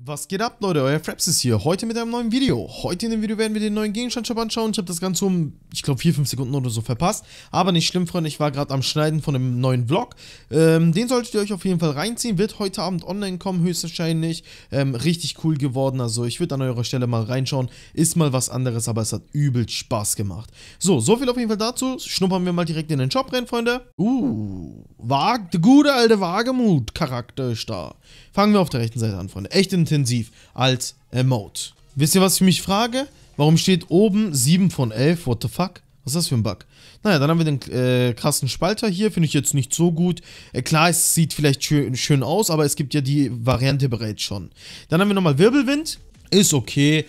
Was geht ab Leute, euer Fraps ist hier, heute mit einem neuen Video. Heute in dem Video werden wir den neuen Gegenstandshop anschauen. Ich habe das Ganze um, ich glaube 4-5 Sekunden oder so verpasst. Aber nicht schlimm, Freunde, ich war gerade am Schneiden von einem neuen Vlog. Ähm, den solltet ihr euch auf jeden Fall reinziehen, wird heute Abend online kommen, höchstwahrscheinlich. Ähm, richtig cool geworden, also ich würde an eurer Stelle mal reinschauen. Ist mal was anderes, aber es hat übel Spaß gemacht. So, so viel auf jeden Fall dazu. Schnuppern wir mal direkt in den Shop rein, Freunde. Uh, wagt, gute alte Wagemut-Charakter ist da. Fangen wir auf der rechten Seite an, Freunde. Echt in intensiv als Emote. Wisst ihr, was ich mich frage? Warum steht oben 7 von 11? What the fuck? Was ist das für ein Bug? Naja, dann haben wir den äh, krassen Spalter hier. Finde ich jetzt nicht so gut. Äh, klar, es sieht vielleicht schön, schön aus, aber es gibt ja die Variante bereits schon. Dann haben wir nochmal Wirbelwind. Ist okay.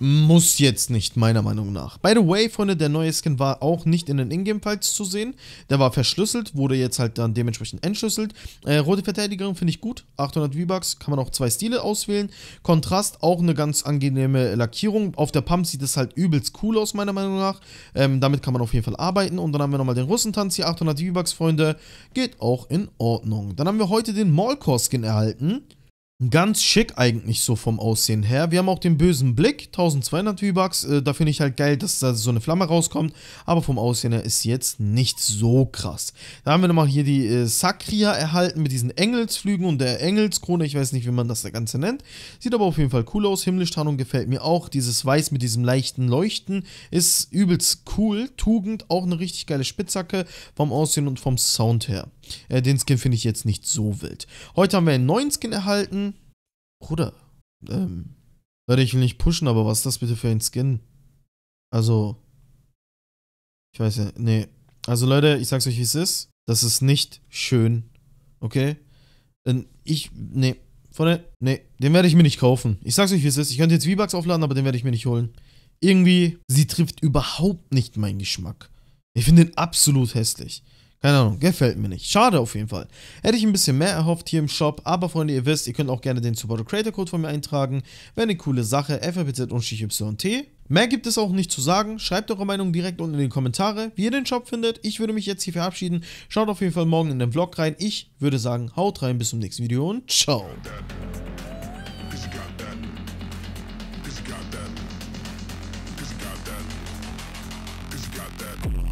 Muss jetzt nicht, meiner Meinung nach. By the way, Freunde, der neue Skin war auch nicht in den Ingame-Files zu sehen. Der war verschlüsselt, wurde jetzt halt dann dementsprechend entschlüsselt. Äh, rote Verteidigerin finde ich gut, 800 V-Bucks, kann man auch zwei Stile auswählen. Kontrast, auch eine ganz angenehme Lackierung. Auf der Pump sieht es halt übelst cool aus, meiner Meinung nach. Ähm, damit kann man auf jeden Fall arbeiten. Und dann haben wir nochmal den Russentanz hier, 800 V-Bucks, Freunde. Geht auch in Ordnung. Dann haben wir heute den Malcore-Skin erhalten. Ganz schick eigentlich so vom Aussehen her. Wir haben auch den bösen Blick, 1200 V-Bucks. Äh, da finde ich halt geil, dass da so eine Flamme rauskommt. Aber vom Aussehen her ist jetzt nicht so krass. Da haben wir nochmal hier die äh, Sakria erhalten mit diesen Engelsflügen und der Engelskrone. Ich weiß nicht, wie man das der Ganze nennt. Sieht aber auf jeden Fall cool aus. Himmlischtarnung gefällt mir auch. Dieses Weiß mit diesem leichten Leuchten ist übelst cool. Tugend, auch eine richtig geile Spitzhacke vom Aussehen und vom Sound her. Äh, den Skin finde ich jetzt nicht so wild. Heute haben wir einen neuen Skin erhalten Bruder, ähm, Leute, ich will nicht pushen, aber was ist das bitte für ein Skin? Also, ich weiß ja, nee. Also Leute, ich sag's euch, wie es ist. Das ist nicht schön, okay? Denn ich, nee, von der, nee, den werde ich mir nicht kaufen. Ich sag's euch, wie es ist. Ich könnte jetzt V-Bucks aufladen, aber den werde ich mir nicht holen. Irgendwie, sie trifft überhaupt nicht meinen Geschmack. Ich finde den absolut hässlich. Keine Ahnung, gefällt mir nicht. Schade auf jeden Fall. Hätte ich ein bisschen mehr erhofft hier im Shop, aber Freunde, ihr wisst, ihr könnt auch gerne den Supporter Creator Code von mir eintragen. Wäre eine coole Sache, FRPZ und YT. Mehr gibt es auch nicht zu sagen. Schreibt eure Meinung direkt unten in die Kommentare, wie ihr den Shop findet. Ich würde mich jetzt hier verabschieden. Schaut auf jeden Fall morgen in den Vlog rein. Ich würde sagen, haut rein, bis zum nächsten Video und ciao. got that.